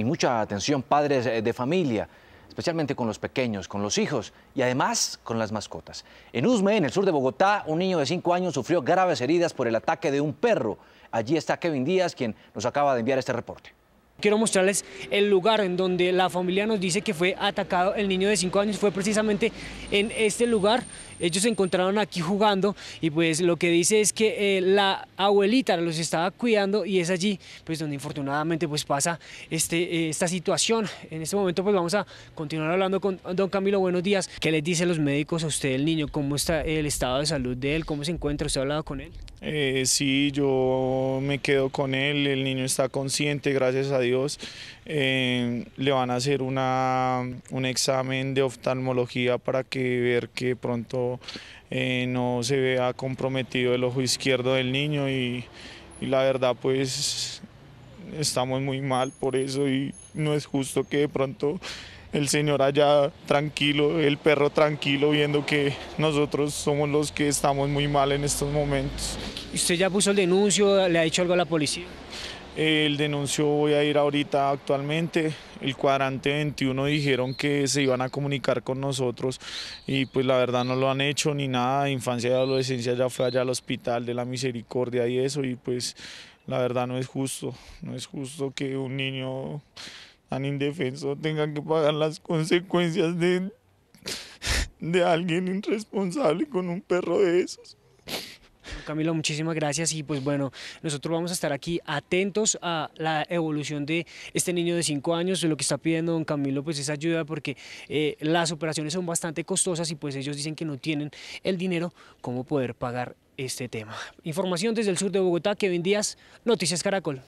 y mucha atención padres eh, de familia, especialmente con los pequeños, con los hijos y además con las mascotas. En Usme, en el sur de Bogotá, un niño de 5 años sufrió graves heridas por el ataque de un perro. Allí está Kevin Díaz, quien nos acaba de enviar este reporte. Quiero mostrarles el lugar en donde la familia nos dice que fue atacado el niño de 5 años, fue precisamente en este lugar. Ellos se encontraron aquí jugando y pues lo que dice es que eh, la abuelita los estaba cuidando y es allí pues donde infortunadamente pues pasa este, eh, esta situación. En este momento pues vamos a continuar hablando con don Camilo, buenos días. ¿Qué les dicen los médicos a usted el niño? ¿Cómo está el estado de salud de él? ¿Cómo se encuentra? ¿Usted ha hablado con él? Eh, sí, yo me quedo con él, el niño está consciente, gracias a Dios. Eh, le van a hacer una, un examen de oftalmología para que ver que pronto eh, no se vea comprometido el ojo izquierdo del niño y, y la verdad pues estamos muy mal por eso y no es justo que de pronto el señor allá tranquilo, el perro tranquilo, viendo que nosotros somos los que estamos muy mal en estos momentos. ¿Usted ya puso el denuncio? ¿Le ha hecho algo a la policía? El denuncio voy a ir ahorita actualmente, el cuadrante 21 dijeron que se iban a comunicar con nosotros y pues la verdad no lo han hecho ni nada, infancia y adolescencia ya fue allá al hospital de la misericordia y eso y pues la verdad no es justo, no es justo que un niño tan indefenso tenga que pagar las consecuencias de, de alguien irresponsable con un perro de esos. Camilo, muchísimas gracias y pues bueno, nosotros vamos a estar aquí atentos a la evolución de este niño de cinco años, lo que está pidiendo don Camilo pues es ayuda porque eh, las operaciones son bastante costosas y pues ellos dicen que no tienen el dinero como poder pagar este tema. Información desde el sur de Bogotá, Kevin Díaz, Noticias Caracol.